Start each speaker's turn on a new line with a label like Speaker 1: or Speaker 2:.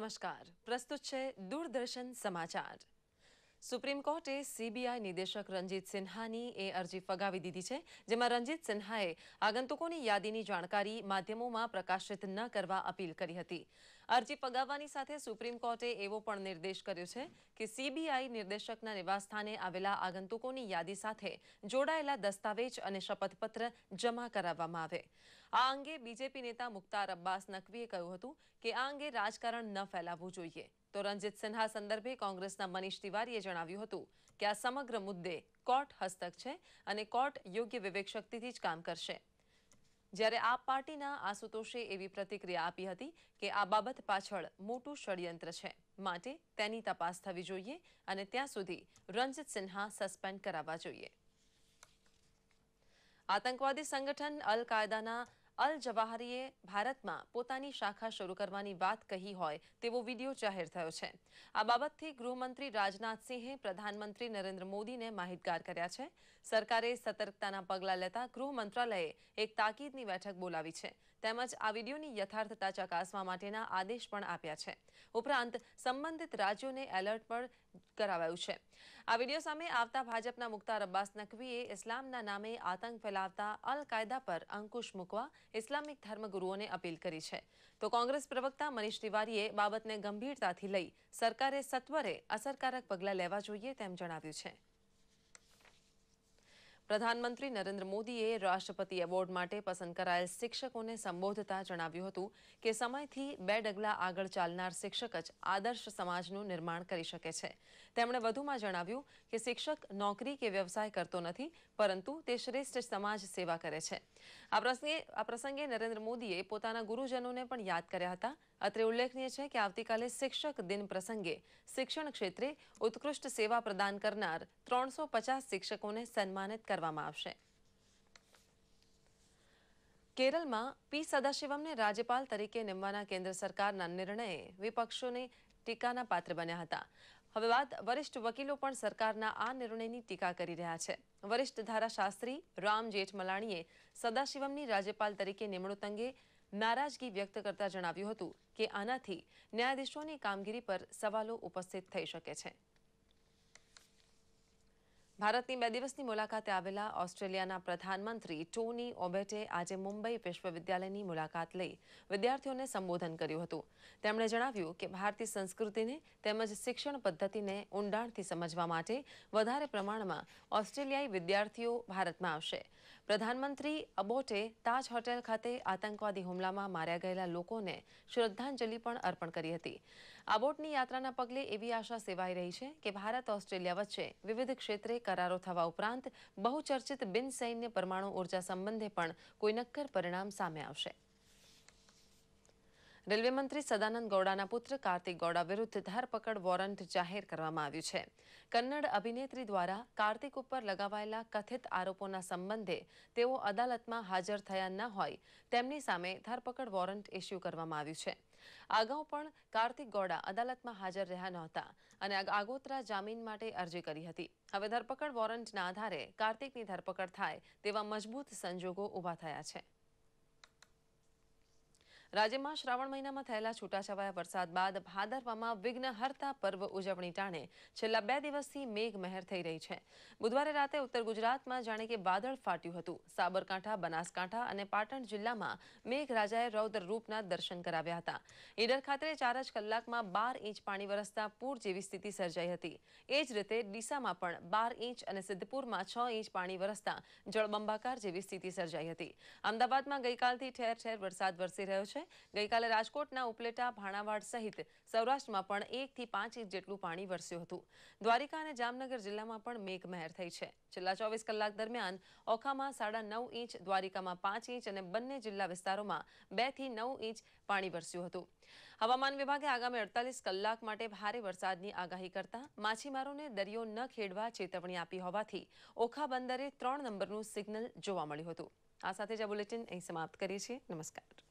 Speaker 1: નમસ્કાર પ્રસ્તુત છે દૂરદર્શન સમાચાર સુપ્રીમ કોર્ટે સીબીઆઈ નિદેશક રંજીત સિન્હાની એ અરજી ફગાવી દીધી છે જેમાં રંજીત સિન્હાએ આગંતુકોની યાદીની જાણકારી માધ્યમોમાં પ્રકાશિત ન કરવા અપીલ કરી હતી અરજી ફગાવવાની સાથે સુપ્રીમ કોર્ટે એવો પણ નિર્દેશ કર્યો છે કે સીબીઆઈ નિર્દેશકના નિવાસસ્થાને આવેલા આગંતુકોની યાદી સાથે જોડાયેલા દસ્તાવેજ અને શપથપત્ર જમા કરાવવામાં આવે આ અંગે બીજેપી નેતા મુખ્તાર અબ્બાસ નકવીએ કહ્યું હતું કે આ અંગે રાજકારણ ન ફેલાવવું જોઈએ તો રણજીત સિન્હા સંદર્ભે કોંગ્રેસના મનીષ તિવારીએ જણાવ્યું હતું કે આ સમગ્ર મુદ્દે કોર્ટ હસ્તક છે અને કોર્ટ યોગ્ય વિવેક શક્તિથી જ કામ કરશે જ્યારે આ પાર્ટીના આશુતોષે એવી પ્રતિક્રિયા આપી હતી કે આ બાબત પાછળ મોટું ષડયંત્ર છે માટે તેની તપાસ થવી જોઈએ અને ત્યાં સુધી રણજીત સિન્હા સસ્પેન્ડ કરાવવા જોઈએ આતંકવાદી સંગઠન અલ કાયદાના અલ જવાહરીએ ભારતમાં પોતાની શાખા શરૂ કરવાની વાત કહી હોય તેવો વિડીયો જાહેર થયો છે આ બાબતથી ગૃહમંત્રી રાજનાથસિંહે પ્રધાનમંત્રી નરેન્દ્ર મોદીને માહિતગાર કર્યા છે સરકારે સતર્કતાના પગલાં લેતા ગૃહ મંત્રાલયે એક તાકીદની બેઠક બોલાવી છે તેમજ આ વિડીયોની યથાર્થતા ચકાસવા માટેના આદેશ પણ આપ્યા છે ઉપરાંત સંબંધિત રાજ્યોને એલર્ટ પર કરાવાયું છે આ વિડીયો સામે આવતા ભાજપના મુખ્તાર અબ્બાસ નકવીએ ઇસ્લામના નામે આતંક ફેલાવતા અલ કાયદા પર અંકુશ મૂકવા ઇસ્લામિક ધર્મગુરુઓને અપીલ કરી છે તો કોંગ્રેસ પ્રવક્તા મનીષ તિવારીએ બાબતને ગંભીરતાથી લઈ સરકારે સત્વરે અસરકારક પગલાં લેવા જોઈએ તેમ જણાવ્યું છે પ્રધાનમંત્રી નરેન્દ્ર મોદીએ રાષ્ટ્રપતિ એવોર્ડ માટે પસંદ કરાયેલ શિક્ષકોને સંબોધતા જણાવ્યું હતું કે સમયથી બે ડગલા આગળ ચાલનાર શિક્ષક જ આદર્શ સમાજનું નિર્માણ કરી શકે છે તેમણે વધુમાં જણાવ્યું કે શિક્ષક નોકરી કે વ્યવસાય કરતો નથી પરંતુ તે શ્રેષ્ઠ સમાજ સેવા કરે છે આ પ્રસંગે આ પ્રસંગે નરેન્દ્ર મોદીએ પોતાના ગુરુજનોને પણ યાદ કર્યા હતા અત્રે ઉલ્લેખનીય છે કે આવતીકાલે શિક્ષક દિન પ્રસંગે શિક્ષણ ક્ષેત્રે ઉત્કૃષ્ટ સેવા પ્રદાન કરનાર ત્રણસો શિક્ષકોને સન્માનિત કરવામાં આવશે કેરળમાં પી સદાશિવમને રાજ્યપાલ તરીકે નિમવાના કેન્દ્ર સરકારના નિર્ણયે વિપક્ષોની ટીકાના પાત્ર બન્યા હતા હવે બાદ વરિષ્ઠ વકીલો પણ સરકારના આ નિર્ણયની ટીકા કરી રહ્યા છે વરિષ્ઠ ધારાશાસ્ત્રી રામ જેઠમલાણીએ સદાશિવમની રાજ્યપાલ તરીકે નિમણૂક અંગે નારાજગી વ્યક્ત કરતા જણાવ્યું હતું કે આનાથી ન્યાયાધીશોની કામગીરી પર સવાલો ઉપસ્થિત થઈ શકે છે ભારતની બે દિવસની મુલાકાતે આવેલા ઓસ્ટ્રેલિયાના પ્રધાનમંત્રી ટોની ઓબેટે આજે મુંબઈ વિશ્વવિદ્યાલયની મુલાકાત લઈ વિદ્યાર્થીઓને સંબોધન કર્યું હતું તેમણે જણાવ્યું કે ભારતીય સંસ્કૃતિને તેમજ શિક્ષણ પદ્ધતિને ઊંડાણથી સમજવા માટે વધારે પ્રમાણમાં ઓસ્ટ્રેલિયાઈ વિદ્યાર્થીઓ ભારતમાં આવશે પ્રધાનમંત્રી અબોટે તાજ હોટેલ ખાતે આતંકવાદી હુમલામાં માર્યા ગયેલા લોકોને શ્રદ્ધાંજલિ પણ અર્પણ કરી હતી આબોટની યાત્રાના પગલે એવી આશા સેવાઈ રહી છે કે ભારત ઓસ્ટ્રેલિયા વચ્ચે વિવિધ ક્ષેત્રે કરારો થવા ઉપરાંત બહુચર્ચિત બિનસૈન્ય પરમાણુ ઉર્જા સંબંધે પણ કોઈ નક્કર પરિણામ સામે આવશે રેલવે મંત્રી સદાનંદ ગૌડાના પુત્ર કાર્તિક ગૌડા વિરુદ્ધ ધરપકડ વોરંટ જાહેર કરવામાં આવ્યું છે કન્નડ અભિનેત્રી દ્વારા કાર્તિક ઉપર લગાવાયેલા કથિત આરોપોના સંબંધે તેઓ અદાલતમાં હાજર થયા ન હોય તેમની સામે ધરપકડ વોરંટ ઇસ્યુ કરવામાં આવ્યું છે અગાઉ પણ કાર્તિક ગૌડા અદાલતમાં હાજર રહ્યા નહોતા અને આગોતરા જામીન માટે અરજી કરી હતી હવે ધરપકડ વોરંટના આધારે કાર્તિકની ધરપકડ થાય તેવા મજબૂત સંજોગો ઊભા થયા છે રાજ્યમાં શ્રાવણ મહિનામાં થયેલા છૂટાછવાયા વરસાદ બાદ ભાદરવામાં વિઘ્નહર્તા પર્વ ઉજવણી ટાણે છેલ્લા બે દિવસથી મેઘ મહેર થઈ રહી છે બુધવારે રાતે ઉત્તર ગુજરાતમાં જાણે કે વાદળ ફાટ્યું હતું સાબરકાંઠા બનાસકાંઠા અને પાટણ જિલ્લામાં મેઘરાજાએ રૌદ્ર રૂપના દર્શન કરાવ્યા હતા ઈડર ખાતે ચાર જ કલાકમાં બાર ઇંચ પાણી વરસતા પૂર જેવી સ્થિતિ સર્જાઈ હતી એ જ રીતે ડીસામાં પણ બાર ઇંચ અને સિદ્ધપુરમાં છ ઇંચ પાણી વરસતા જળબંબાકાર જેવી સ્થિતિ સર્જાઈ હતી અમદાવાદમાં ગઈકાલથી ઠેર ઠેર વરસાદ વરસી રહ્યો છે છે ગઈકાલે રાજકોટના ઉપલેટા ભાણાવાડ સહિત સૌરાષ્ટ્રમાં પણ એકથી પાંચ ઇંચ જેટલું પાણી વરસ્યું હતું દ્વારિકા અને જામનગર જિલ્લામાં પણ મેઘમહેર થઈ છે છેલ્લા ચોવીસ કલાક દરમિયાન ઓખામાં સાડા ઇંચ દ્વારિકામાં પાંચ ઇંચ અને બંને જિલ્લા વિસ્તારોમાં બેથી નવ ઇંચ પાણી વરસ્યું હતું હવામાન વિભાગે આગામી અડતાલીસ કલાક માટે ભારે વરસાદની આગાહી કરતા માછીમારોને દરિયો ન ખેડવા ચેતવણી આપી હોવાથી ઓખા બંદરે ત્રણ નંબરનું સિગ્નલ જોવા મળ્યું હતું આ સાથે જ આ બુલેટિન અહીં સમાપ્ત કરીએ છીએ નમસ્કાર